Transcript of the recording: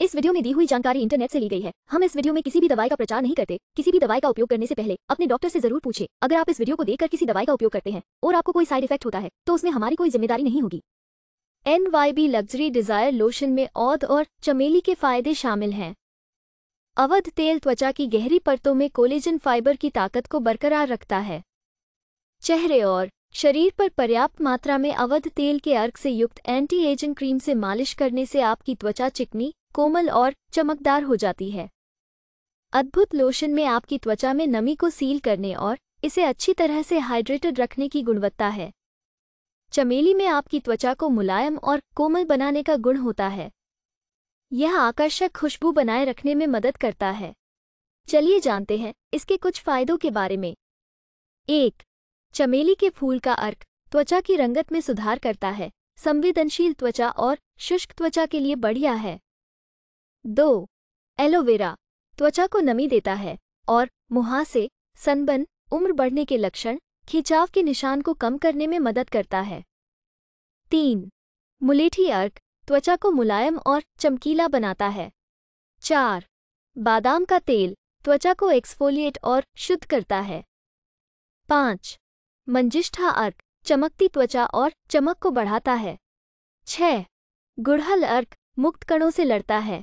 इस वीडियो में दी हुई जानकारी इंटरनेट से ली गई है हम इस वीडियो में किसी भी दवाई का प्रचार नहीं करते किसी भी दवाई का उपयोग करने से पहले अपने डॉक्टर से जरूर पूछे अगर आप इस वीडियो को देखकर किसी दवाई का उपयोग करते हैं और आपको कोई साइड इफेक्ट होता है तो उसमें हमारी कोई जिम्मेदारी नहीं होगी एन लग्जरी डिजायर लोशन में औद और चमेली के फायदे शामिल हैं अवध तेल त्वचा की गहरी परतों में कोलेजन फाइबर की ताकत को बरकरार रखता है चेहरे और शरीर पर पर्याप्त मात्रा में अवध तेल के अर्क से युक्त एंटी एजिंग क्रीम से मालिश करने से आपकी त्वचा चिकनी कोमल और चमकदार हो जाती है अद्भुत लोशन में आपकी त्वचा में नमी को सील करने और इसे अच्छी तरह से हाइड्रेटेड रखने की गुणवत्ता है चमेली में आपकी त्वचा को मुलायम और कोमल बनाने का गुण होता है यह आकर्षक खुशबू बनाए रखने में मदद करता है चलिए जानते हैं इसके कुछ फायदों के बारे में एक चमेली के फूल का अर्क त्वचा की रंगत में सुधार करता है संवेदनशील त्वचा और शुष्क त्वचा के लिए बढ़िया है दो एलोवेरा त्वचा को नमी देता है और मुहासे सनबन उम्र बढ़ने के लक्षण खिंचाव के निशान को कम करने में मदद करता है तीन मुलेठी अर्क त्वचा को मुलायम और चमकीला बनाता है चार बादाम का तेल त्वचा को एक्सफोलिएट और शुद्ध करता है पाँच मंजिष्ठा अर्क चमकती त्वचा और चमक को बढ़ाता है छह गुड़हल अर्क मुक्त कणों से लड़ता है